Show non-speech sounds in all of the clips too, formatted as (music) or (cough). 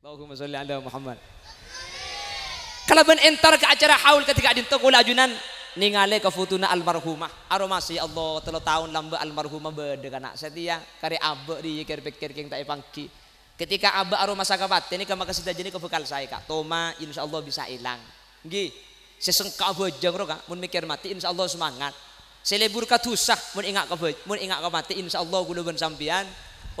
Allahumma salli ala Muhammad. Kalau ben entar ke acara haul ketika di toko ajunan ningale ke futuna almarhumah aroma si Allah telo tahun lamba almarhumah bedekana setia kari abe di yeker pikir king tak pangki ketika abe aroma sakapat ini kama kasih jadi ke bekal saya kak toma insya Allah bisa hilang nggih sesengka bejeng ro kak mun mikir mati insya Allah semangat selebur katusah mun ingat ke mun ingat ke mati insya Allah kula ben sampean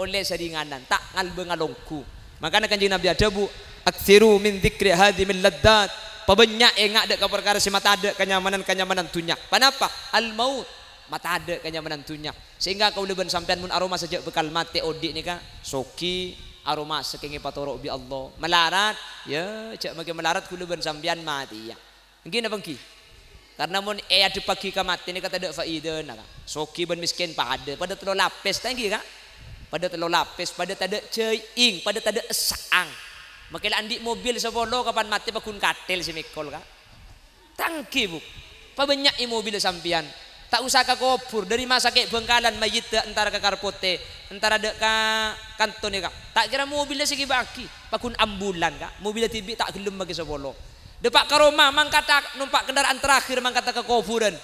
oleh seringanan tak ngalbe ngalongku Makanya kanjeng Nabi ada bu, aksiru min dzikri hadhi min laddat. Pebanyak engak ada ke perkara si mata ada kenyamanan-kenyamanan tunya. Kenapa? Al maut mata ada kenyamanan tunya. Sehingga kau leban sampean mun aroma sejak bekal mati odik ni kan soki aroma sekingi patorok bi Allah. Melarat ya cak makin melarat kau leban sampean mati ya. gini apa ki? Karena mun eh, ayat pagi kau mati ni kata ada faedah nak. Soki ben miskin pada pada telur lapis tanggi kan? pada telo lapis pada tada ceing pada tada esang makanya andi mobil sepolo kapan mati pakun katil si mikol kak tangki bu pabanyak i mobil sampian tak usah ke kubur dari masa ke bengkalan mayit antara ke karpote antara dek ke kantone kak tak kira mobilnya segi baki pakun ambulan kak mobilnya tibi tak gelum bagi sepolo depak ke rumah mangkata numpak kendaraan terakhir mangkata ke kuburan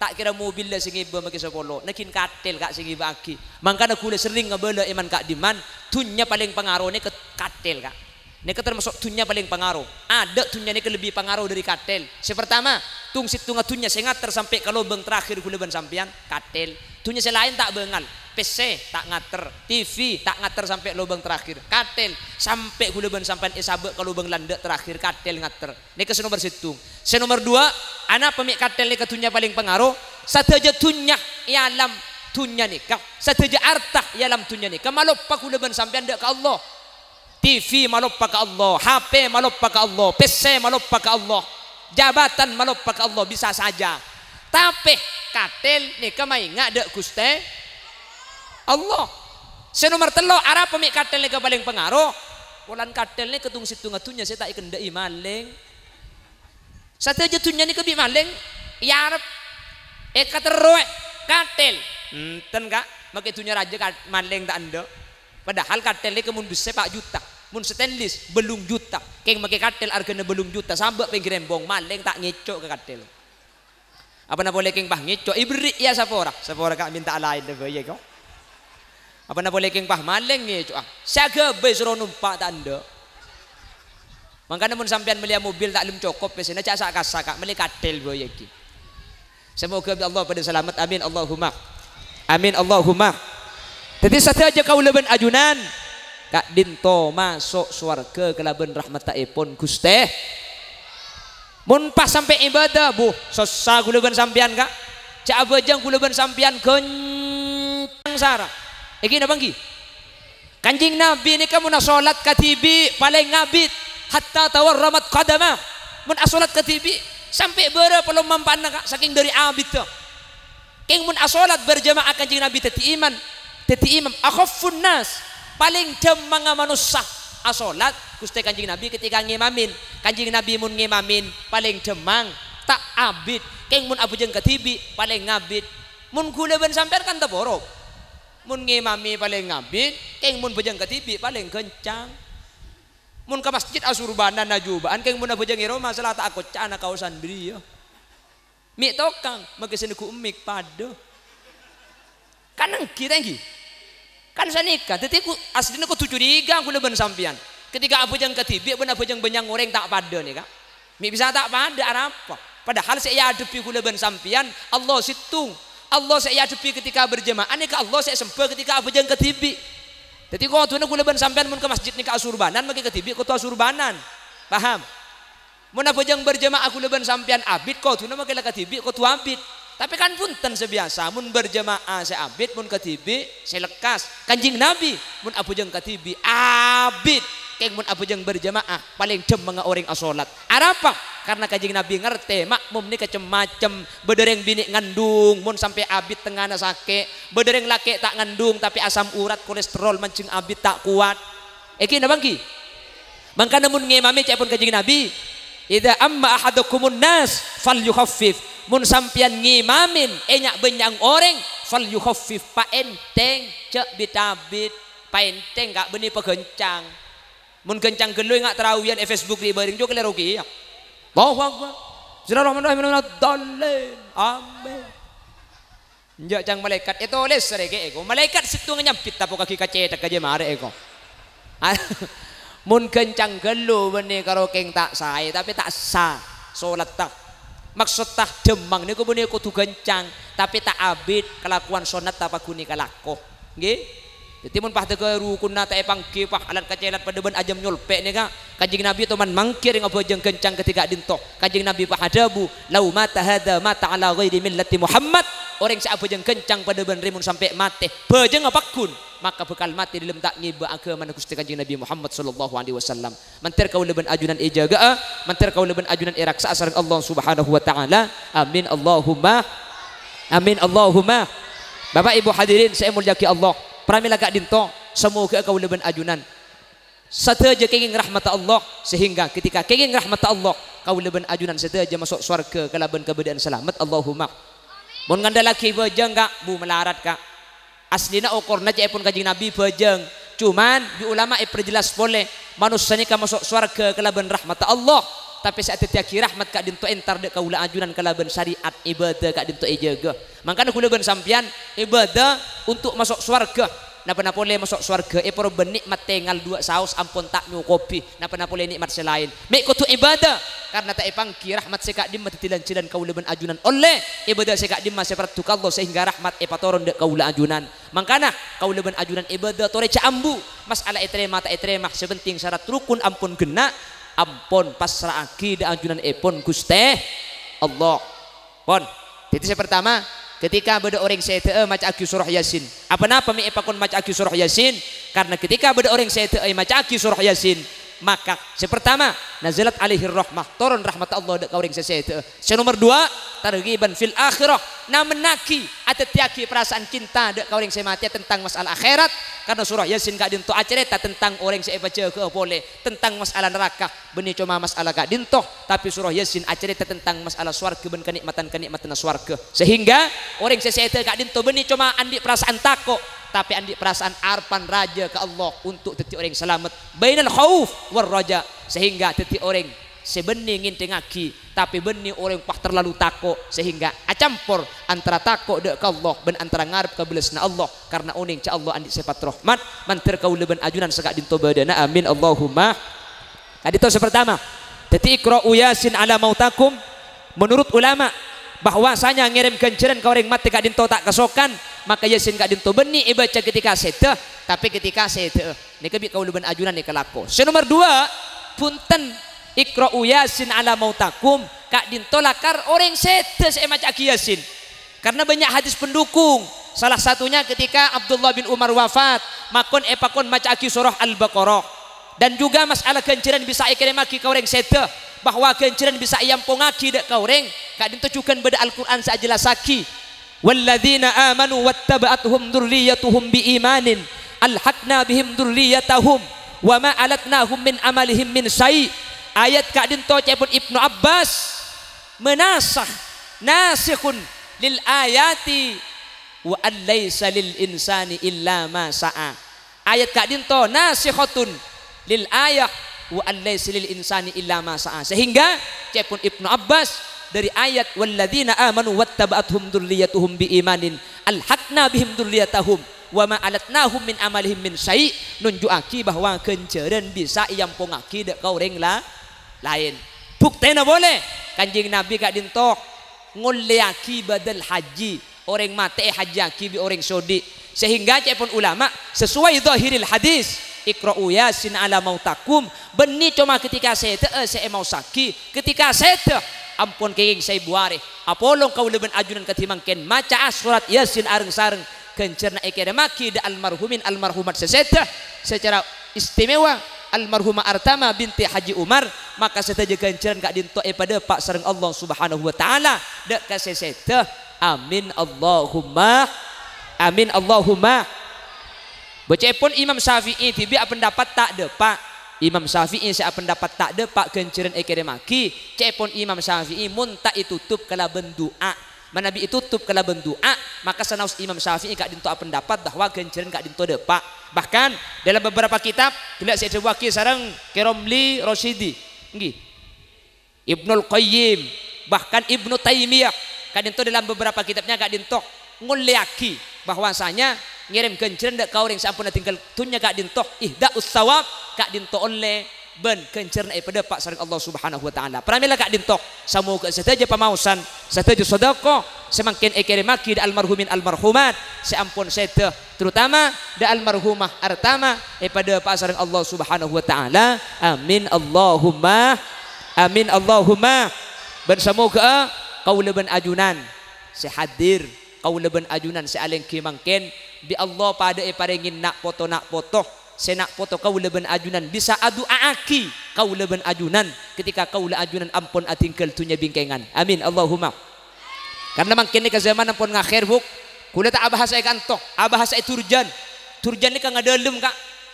tak kira mobil lah singi bawa maki sepolo nakin katil kak singi bagi mangkana kule sering ngebela iman kak diman tunya paling pengaruh ni ke katil kak ke termasuk tunya paling pengaruh. Ada tunya ke lebih pengaruh dari katil Si pertama, tung sit tunga tunya sengat sampai kalau beng terakhir kuleban sampian katil Tunya lain tak bengal. PC tak ngater, TV tak ngater sampai lubang terakhir. Katel sampai kuleban sampai esabek eh kalau lubang landak terakhir katel ngater. nomor senomor satu, nomor dua, anak pemik katel katunya paling pengaruh satu aja tunya ya alam tunya ni satu aja artah ya alam ni nikah paku leban sampai anda ke Allah TV malu ke Allah HP malu ke Allah PC malu ke Allah jabatan malu ke Allah bisa saja tapi katel ni kemai ngak kuste Allah nomor telo arah pemik katel ni paling pengaruh Polan katel ni ketung situ ngatunya saya tak ikendai maling satu jatuhnya ni kebi maling, yar, eka teruek, katel. Enten kak, maka itunya raja maling tak ando. Padahal kartel ni bisa sepak juta. Mun stainless belum juta. Keng maka katel argana belum juta. sambak pinggir rembong maling tak ngeco ke katel. Apa nak boleh keng pah ngeco? ibri ya sapora sapora kak minta lain dah ya kau. Apa nak boleh keng pah maling Saya ke besro numpak tak ando. Makanya mun sampean melihat mobil tak taklim cukup sini, cak sak kasak meli kadel boy iki. Semoga Allah pada selamat amin Allahumma. Amin Allahumma. Jadi satu aja kau leben ajunan. Kak Dinto masuk ke kelaben rahmat pun Guste. Mun pas sampai ibadah bu, sesa guluban sampean kak. Cak abajang guluban sampean kencang sarah. Iki nabanggi. Kanjing Nabi ini kamu nak solat katibi paling ngabit hatta tawarramat qadama mun asolat ketibi sampai bera pelum mampan saking dari abid tu king mun asolat berjamaah kanjeng nabi teti iman teti imam akhaffun nas paling jam manga manusia asolat gusti kanjeng nabi ketika ngimamin kanjeng nabi mun ngimamin paling demang tak abid Keng mun abujeng ketibi paling ngabid mun gula ben sampai kan teborok mun ngimami paling ngabid Keng mun bujeng ketibi paling kencang mun ke masjid asurbana najubaan keng muna bojang iroma salah tak aku cana beri beliau ya. mi tokang maka sini ku umik pada kan nengki tengki kan saya nikah tetapi aku aslinya aku tujuh digang aku leben sampian ketika aku jang ketibi ben abu jang benyang goreng tak pado nih kak mi bisa tak pada apa padahal saya adepi ku leben sampian Allah situng Allah saya adepi ketika berjamaah nih ke Allah saya sempat ketika aku jang ketibi jadi kau tuh kula leban sampean mun ke masjid nika asurbanan Tibi, kau kutu asurbanan. Paham? Mun apa jang berjamaah kula ben sampean abid kau tuh Tibi, kau kutu abid. Tapi kan punten sebiasa mun berjamaah saya abid mun Tibi, saya lekas. Kanjing Nabi mun apa jang Tibi, abid keng mun jeng berjamaah paling cem orang asolat Apa? karena kajing nabi ngerti makmum ni kacem macem bedereng bini ngandung mun sampai abit tengah sake bedereng laki tak ngandung tapi asam urat kolesterol mancing abit tak kuat Eki nabi bangki Bangka namun ngemami cek pun kajing nabi Ida amma ahadukumun nas fal yukhaffif mun sampian ngimamin enyak benyang orang fal yukhaffif pa enteng cek bitabit pa enteng gak benih pegencang mun kencang gelo ngak terawian e Facebook di bareng juga keliru kia ya. Allahu Akbar Bismillahirrahmanirrahim Dalil. Amin Njak cang malaikat itu oleh serege ego malaikat situ nyampit tapo kaki kacetak kaje mare ego (laughs) mun kencang gelo beni karo keng tak sae tapi tak sah salat tak maksud tak demang niku beni kudu kencang tapi tak abid kelakuan sonat apa guni kalako nggih jadi mun pah tege rukunna tae pangki pah alat kacelat ban ajam nyolpe ni ka. Kajing Nabi tu man mangkir ngapa jeung kencang ketika dintok. kajing Nabi pah hadabu lau mata hada mata ala ghairi millati Muhammad. Orang yang apa jeung kencang ban rimun sampai mati. Bejeng kun. maka bekal mati di tak ngiba agama Gusti kajing Nabi Muhammad sallallahu alaihi wasallam. Mantir kau leban ajunan ejaga eh? mantir kau leban ajunan iraksa e asar Allah Subhanahu wa taala. Amin Allahumma. Amin Allahumma. Bapak Ibu hadirin saya muliaki Allah. Pramila gak dinto, semoga kau leben ajunan. Setuju kenging rahmat Allah sehingga ketika kenging rahmat Allah kau leben ajunan setuju masuk surga kelaben kebedaan selamat Allahumma. Mun ngande laki bejeng gak bu melarat kak. Aslina ukur naja pun kaji nabi bejeng. Cuman di ulama eh perjelas boleh manusianya kau masuk surga kelaben rahmat Allah. tapi saat tiaki rahmat kak dintu entar dek kaula ajunan kalaban syariat ibadah kak dintu eh jaga makanya aku ben sampean ibadah untuk masuk surga. napa napa boleh masuk surga? Eh poro nikmat tengal dua saus ampun tak nyukopi napa napa boleh nikmat selain mek kutu ibadah karena tak kira rahmat sekak dimma tilan cilan kaula ban ajunan oleh ibadah sekak masih seperti Allah sehingga rahmat Epatoron patoron dek kaula ajunan makanya kaula ban ajunan ibadah tore caambu masalah etrema tak etrema sepenting syarat rukun ampun genak ampun pasrah aki anjuran anjunan epon guste Allah pon saya pertama ketika beda orang saya teu maca aki surah yasin apa napa mi ipakun maca aki surah yasin karena ketika beda orang saya teu maca aki surah yasin maka saya pertama nazarat alihir rahmah turun rahmat Allah dekat orang saya itu se nomor dua ban fil akhirah namun menaki atau tiaki perasaan cinta dekat orang saya mati tentang masalah akhirat karena surah yasin gak dintoh acerita tentang orang siapa jaga boleh tentang masalah neraka benih cuma masalah gak dintoh tapi surah yasin acerita tentang masalah suarga ben kenikmatan kenikmatan suarga sehingga orang siapa gak dintoh benih cuma andik perasaan takut tapi andik perasaan arpan raja ke Allah untuk teti orang selamat bainal khawf war raja sehingga teti orang sebening ingin tengaki tapi benih orang pah terlalu takut sehingga acampur antara takut dek Allah ben antara ngarep ke Allah karena uning cak Allah andi sifat rahmat mantir kau leben ajunan sekak dinto badana amin Allahumma tadi tahu pertama jadi ikro uyasin ala mautakum menurut ulama bahwasanya ngirim kenceran kau orang mati dinto tak kesokan maka yasin kak dinto beni ibaca ketika sete tapi ketika sete ini kebi kau luban ajunan ini kelako senomor dua punten ikro uyasin ala mautakum kak dintolakar orang setes emaca Yasin. Karena banyak hadis pendukung. Salah satunya ketika Abdullah bin Umar wafat, makon epakon maca aki surah Al-Baqarah. Dan juga masalah kenciran bisa ikan maki kau orang seta bahwa kenciran bisa ayam pongaki dak kau orang kak dintujukan pada Al-Qur'an sajalah saki. Walladzina amanu wattaba'atuhum dzurriyyatuhum biimanin alhaqna bihim dzurriyyatahum wa ma alatnahum min amalihim min syai' ayat kadin toce pun Ibnu Abbas menasah nasihun lil ayati wa alaysa lil insani illa ma sa'a ayat kadin to nasihatun lil ayat wa alaysa lil insani illa ma sa'a sehingga cepun Ibnu Abbas dari ayat walladzina amanu wattaba'athum dzurriyyatuhum biimanin alhaqna bihim dzurriyyatahum wa ma alatnahum min amalihim min syai' nunjuk aki bahwa kenceren bisa yang pongaki dek kau renglah lain bukti boleh kanjing nabi kak dintok ngulli akibadal haji orang mati eh haji akibi orang sodi sehingga cek pun ulama sesuai zahiril hadis ikra'u yasin ala mautakum benih cuma ketika saya te eh, saya mau sakit ketika saya te ampun kenging saya buare apolong kau leben ajunan ketimang ken maca surat yasin areng sareng kencerna ikere maki da almarhumin almarhumat seseta secara istimewa almarhumah Artama binti Haji Umar maka seta je ganjaran kak dintok pada pak Sarang Allah Subhanahu wa taala dak kasih seta amin Allahumma amin Allahumma baca pun Imam Syafi'i tibi pendapat tak pak Imam Syafi'i saya pendapat tak depak ganjaran ekere maki cepon Imam Syafi'i muntak itu tutup kala bendua Manabi itu tutup kala bendua maka sanaus Imam Syafi'i kak dinto pendapat bahwa ganjaran kak dinto pak. bahkan dalam beberapa kitab tidak saya wakil sarang Keromli Rosidi Nggih. Ibnu Qayyim bahkan Ibnu Taimiyah kadinto dalam beberapa kitabnya gak dintok nguliaki bahwasanya ngirim gencren dak kau ring sampun tinggal tunya gak dintok ihda usawab gak dinto oleh ben kencerna daripada pak sareng Allah Subhanahu wa taala. Pramila kak dintok, samoga sateje pamausan, sateje sodako, semakin maki di almarhumin almarhumat, seampun sate terutama di almarhumah artama daripada pak sareng Allah Subhanahu wa taala. Amin Allahumma. Amin Allahumma. Ben samoga kaula ben ajunan sehadir kaula ben ajunan sealeng kimangken bi Allah pada eparengin eh, nak poto nak potoh senak foto kau leben ajunan bisa adu aaki kau leben ajunan ketika kau le ajunan ampun atingkel tunya bingkengan amin Allahumma karena memang kini ke zaman ampun ngakhir buk kula tak abah saya kantok abah saya turjan turjan ni kan ngadalem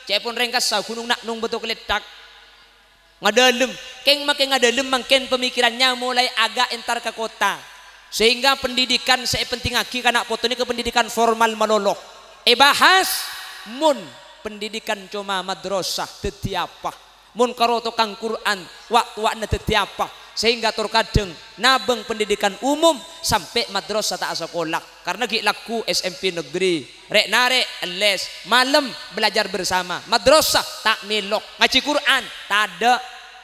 cek pun rengkas sa gunung nak nung betul keletak ngadalem keng makin ngadalem mangken pemikirannya mulai agak entar ke kota sehingga pendidikan saya penting lagi karena foto ini ke pendidikan formal menolok eh bahas mun pendidikan cuma madrasah dadi apa mun karo tukang Quran waktu-waktu dadi apa sehingga terkadang nabeng pendidikan umum sampai madrasah tak sekolah karena gila laku SMP negeri rek narek les malam belajar bersama madrasah tak milok ngaji Quran tak ada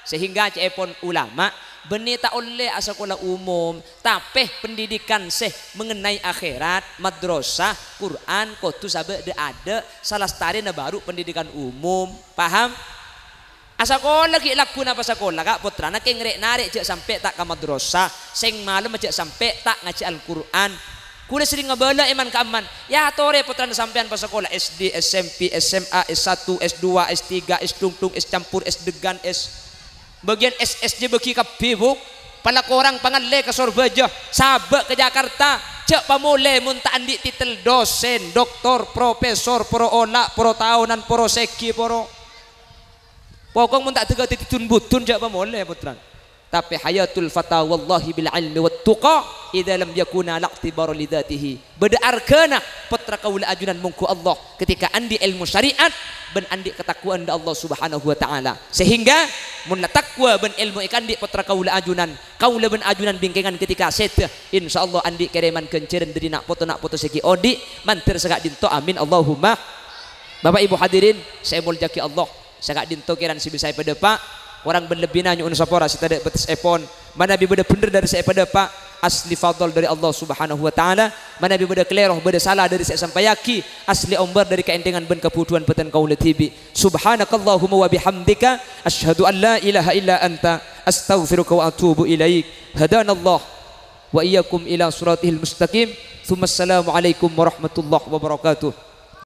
sehingga cepon ulama Benita tak oleh sekolah umum tapi pendidikan seh mengenai akhirat madrasah Quran kotu sabe de ada salah stari baru pendidikan umum paham Asakola ki laku napa sakola kak putra nak ngerek narik jek sampai tak ke madrasah sing malam jek sampai tak ngaji Al-Qur'an Kuda sering ngebela iman keaman, Ya tore putra sampean pas sekolah SD, SMP, SMA, S1, S2, S3, S tungtung, S campur, S degan, S bagian SSJ bagi kabewuk pala korang le ke Sorbaja sabak ke Jakarta cek pamule muntah andi titel dosen doktor profesor pro onak pro tahunan pro seki pro pokok tiga titik tun butun cek pamule putran tapi hayatul Fatah wallahi bil ilmi wa tuqa idha lam yakuna laqtibar lidatihi beda arkana putra kaula ajunan mungku Allah ketika andi ilmu syariat ben andik ketakuan da Allah Subhanahu wa taala. Sehingga mun takwa ben ilmu ikan di putra kaula ajunan, kaula ben ajunan bingkengan ketika set insyaallah andik kereman kenceren dari nak foto nak foto segi odi mantir sagak dinto amin Allahumma. Bapak Ibu hadirin, saya jaki Allah. Sagak dinto kiran sibi saya pada Pak, orang berlebihan lebih nanya unsapora sita de betes epon, mana bi bener dari saya pada Pak, asli fadl dari Allah Subhanahu wa taala mana bibeda kleroh beda salah dari saya sampai yaki asli ombar dari keendengan ben kebutuhan peten kaum letibi subhanakallahumma wa bihamdika asyhadu an la ilaha illa anta astaghfiruka wa atubu ilaik hadana Allah wa iyyakum ila siratil mustaqim ثم السلام عليكم ورحمه الله وبركاته